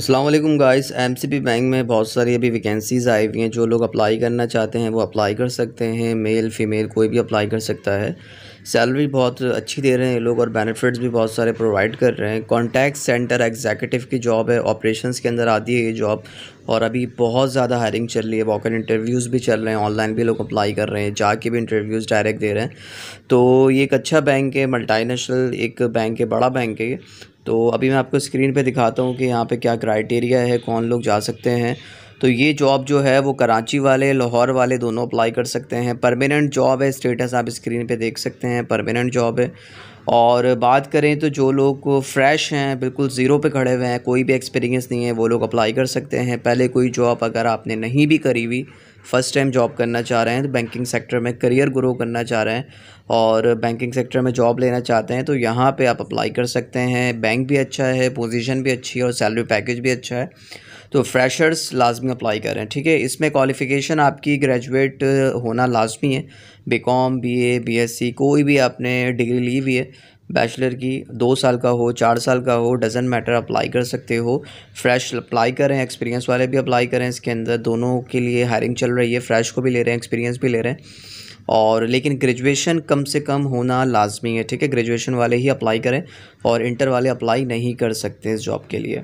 Aslam guys B bank में बहुत सारी अभी वैकेंसीज़ आई हुई हैं जो लोग अप्लाई करना चाहते हैं वो अप्लाई कर सकते हैं मेल फीमेल कोई भी अप्लाई कर सकता है सैलरी बहुत अच्छी दे रहे हैं लोग और बेनिफिट्स भी बहुत सारे प्रोवाइड कर रहे हैं कॉन्टैक्ट सेंटर एग्जीक्यूटिव की जॉब है ऑपरेशंस के अंदर आती है ये जॉब और अभी बहुत ज़्यादा हायरिंग चल रही है वॉकर इंटरव्यूज़ भी चल रहे हैं ऑनलाइन भी लोग अप्लाई कर रहे हैं जाके भी इंटरव्यूज़ डायरेक्ट दे रहे हैं तो ये एक अच्छा बैंक है मल्टीनेशनल एक बैंक है बड़ा बैंक है तो अभी मैं आपको स्क्रीन पे दिखाता हूँ कि यहाँ पे क्या क्राइटेरिया है कौन लोग जा सकते हैं तो ये जॉब जो है वो कराची वाले लाहौर वाले दोनों अप्लाई कर सकते हैं परमानेंट जॉब है स्टेटस आप स्क्रीन पे देख सकते हैं परमानेंट जॉब है और बात करें तो जो लोग फ्रेश हैं बिल्कुल ज़ीरो पे खड़े हुए हैं कोई भी एक्सपीरियंस नहीं है वो लोग अप्लाई कर सकते हैं पहले कोई जॉब अगर आपने नहीं भी करी हुई फ़र्स्ट टाइम जॉब करना चाह रहे हैं तो बैंकिंग सेक्टर में करियर ग्रो करना चाह रहे हैं और बैंकिंग सेक्टर में जॉब लेना चाहते हैं तो यहाँ पे आप अप्लाई कर सकते हैं बैंक भी अच्छा है पोजीशन भी अच्छी है और सैलरी पैकेज भी अच्छा है तो फ्रेशर्स लाजमी अप्लाई करें ठीक है इसमें क्वालिफ़िकेशन आपकी ग्रेजुएट होना लाजमी है B com B A B S C कोई भी आपने डिग्री ली हुई है बैचलर की दो साल का हो चार साल का हो डजन मैटर अप्लाई कर सकते हो फ्रेश अप्लाई करें एक्सपीरियंस वाले भी अप्लाई करें इसके अंदर दोनों के लिए हायरिंग चल रही है फ्रेश को भी ले रहे हैं एक्सपीरियंस भी ले रहे हैं और लेकिन ग्रेजुएशन कम से कम होना लाजमी है ठीक है ग्रेजुएशन वाले ही अप्लाई करें और इंटर वाले अप्लाई नहीं कर सकते इस जॉब के लिए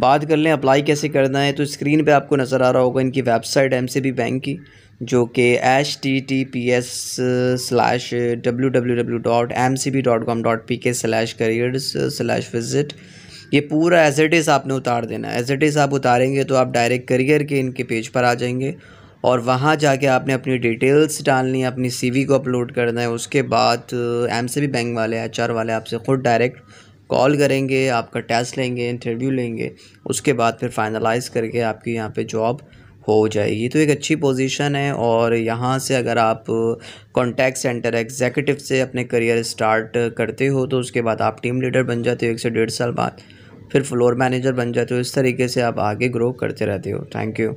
बात कर लें अप्लाई कैसे करना है तो स्क्रीन पे आपको नज़र आ रहा होगा इनकी वेबसाइट एम बैंक की जो कि H T T P S slash W W W dot M C B dot com dot P K slash careers slash visit ये पूरा एज एट इज़ आपने उतार देना है एज एट इज़ आप उतारेंगे तो आप डायरेक्ट करियर के इनके पेज पर आ जाएंगे और वहाँ जाके आपने अपनी डिटेल्स डालनी है अपनी वी को अपलोड करना है उसके बाद एम बैंक वाले एच वाले आपसे ख़ुद डायरेक्ट कॉल करेंगे आपका टेस्ट लेंगे इंटरव्यू लेंगे उसके बाद फिर फाइनलाइज़ करके आपकी यहाँ पे जॉब हो जाएगी तो एक अच्छी पोजीशन है और यहाँ से अगर आप कॉन्टैक्ट सेंटर एग्जीक्यूटिव से अपने करियर स्टार्ट करते हो तो उसके बाद आप टीम लीडर बन जाते हो एक से डेढ़ साल बाद फिर फ्लोर मैनेजर बन जाते हो इस तरीके से आप आगे ग्रो करते रहते हो थैंक यू